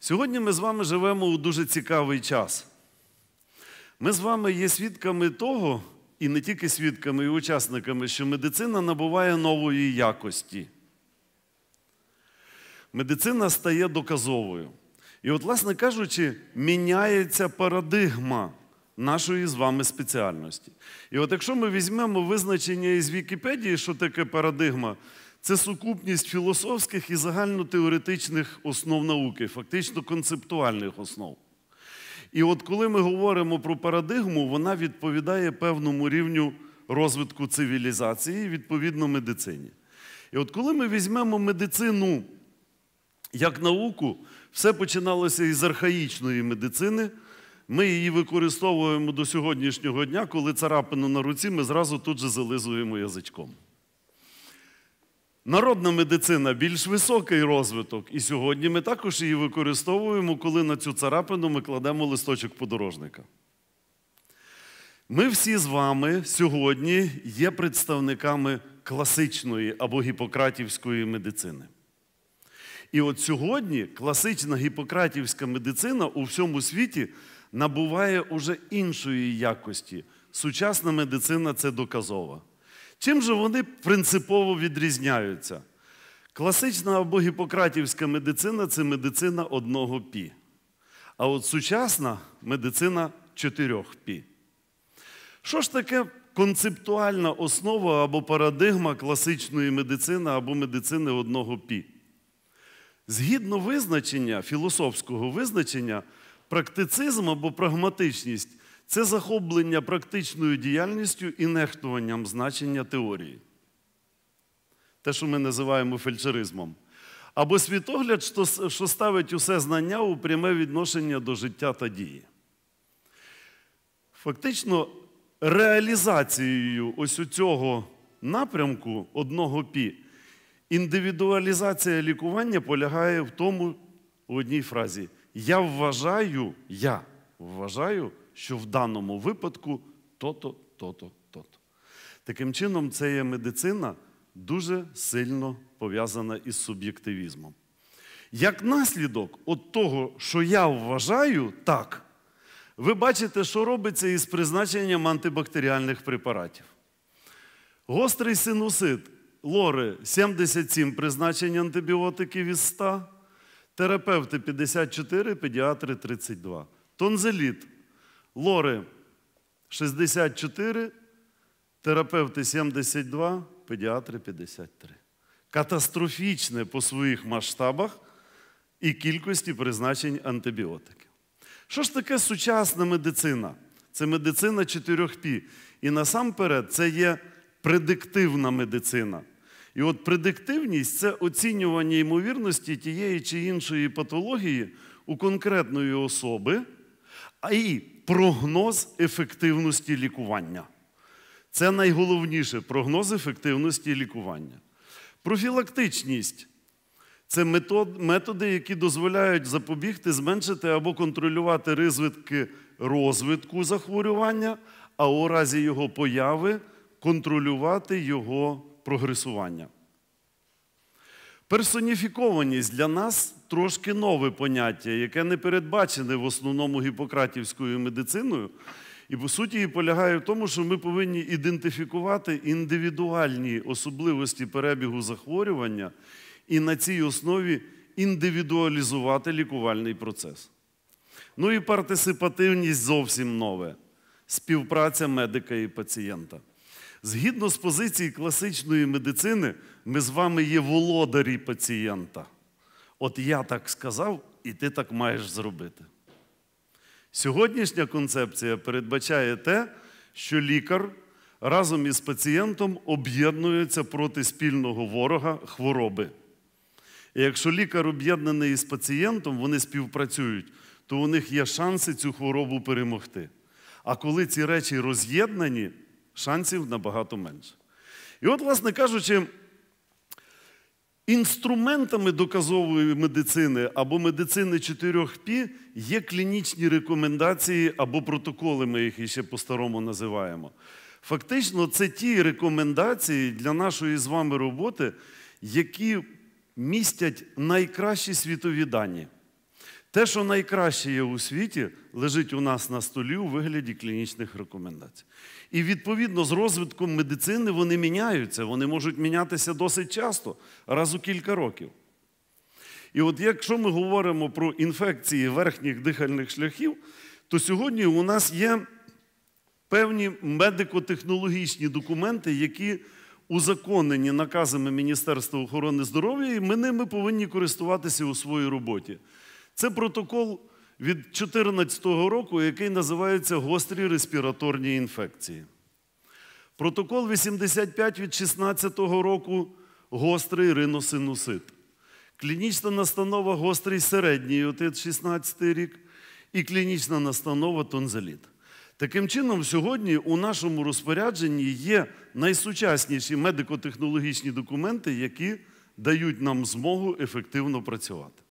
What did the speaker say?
Сьогодні ми з вами живемо у дуже цікавий час. Ми з вами є свідками того, і не тільки свідками, і учасниками, що медицина набуває нової якості. Медицина стає доказовою. І, от, власне кажучи, міняється парадигма нашої з вами спеціальності. І от якщо ми візьмемо визначення із Вікіпедії, що таке парадигма, це сукупність філософських і загальнотеоретичних основ науки, фактично концептуальних основ. І от коли ми говоримо про парадигму, вона відповідає певному рівню розвитку цивілізації, відповідно медицині. І от коли ми візьмемо медицину як науку, все починалося із архаїчної медицини. Ми її використовуємо до сьогоднішнього дня, коли царапину на руці, ми зразу тут же зализуємо язичком. Народна медицина більш високий розвиток, і сьогодні ми також її використовуємо, коли на цю царапину ми кладемо листочок подорожника. Ми всі з вами сьогодні є представниками класичної або гіпократівської медицини. І от сьогодні класична гіпократівська медицина у всьому світі набуває уже іншої якості. Сучасна медицина це доказова. Чим же вони принципово відрізняються? Класична або гіпократівська медицина це медицина одного пі. А от сучасна медицина чотирьох пі. Що ж таке концептуальна основа або парадигма класичної медицини або медицини одного пі? Згідно визначення, філософського визначення, практицизм або прагматичність це захоплення практичною діяльністю і нехтуванням значення теорії. Те, що ми називаємо фельдшеризмом. Або світогляд, що ставить усе знання у пряме відношення до життя та дії. Фактично, реалізацією ось цього напрямку одного пі, індивідуалізація лікування полягає в тому, в одній фразі: Я вважаю, я вважаю, що в даному випадку то-то, то-то, то-то. Таким чином, це є медицина дуже сильно пов'язана із суб'єктивізмом. Як наслідок от того, що я вважаю так, ви бачите, що робиться із призначенням антибактеріальних препаратів. Гострий синусит лори 77 призначень антибіотиків із 100, терапевти 54, педіатри 32. Тонзеліт Лори 64, терапевти 72, педіатри 53. Катастрофічне по своїх масштабах і кількості призначень антибіотиків. Що ж таке сучасна медицина? Це медицина 4 п І насамперед це є предиктивна медицина. І от предиктивність це оцінювання ймовірності тієї чи іншої патології у конкретної особи, а і прогноз ефективності лікування. Це найголовніше прогноз ефективності лікування. Профілактичність це методи, які дозволяють запобігти, зменшити або контролювати ризики розвитку захворювання, а у разі його появи контролювати його прогресування. Персоніфікованість для нас трошки нове поняття, яке не передбачене в основному гіпократівською медициною. І по суті і полягає в тому, що ми повинні ідентифікувати індивідуальні особливості перебігу захворювання і на цій основі індивідуалізувати лікувальний процес. Ну і партисипативність зовсім нове співпраця медика і пацієнта. Згідно з позиції класичної медицини, ми з вами є володарі пацієнта. От я так сказав, і ти так маєш зробити. Сьогоднішня концепція передбачає те, що лікар разом із пацієнтом об'єднується проти спільного ворога хвороби. І якщо лікар об'єднаний із пацієнтом, вони співпрацюють, то у них є шанси цю хворобу перемогти. А коли ці речі роз'єднані, шансів набагато менше. І от, власне кажучи, інструментами доказової медицини або медицини 4 Пі є клінічні рекомендації або протоколи, ми їх іще по-старому називаємо. Фактично, це ті рекомендації для нашої з вами роботи, які містять найкращі світові дані. Те, що найкраще є у світі, лежить у нас на столі у вигляді клінічних рекомендацій. І відповідно з розвитком медицини вони міняються, вони можуть мінятися досить часто, раз у кілька років. І от якщо ми говоримо про інфекції верхніх дихальних шляхів, то сьогодні у нас є певні медико-технологічні документи, які узаконені наказами Міністерства охорони здоров'я, і ми ними повинні користуватися у своїй роботі. Це протокол від 2014 року, який називається гострі респіраторні інфекції. Протокол 85 від 2016 року гострий риносинусит. Клінічна настанова гострий середній отит 16 рік і клінічна настанова Тонзаліт. Таким чином, сьогодні у нашому розпорядженні є найсучасніші медико-технологічні документи, які дають нам змогу ефективно працювати.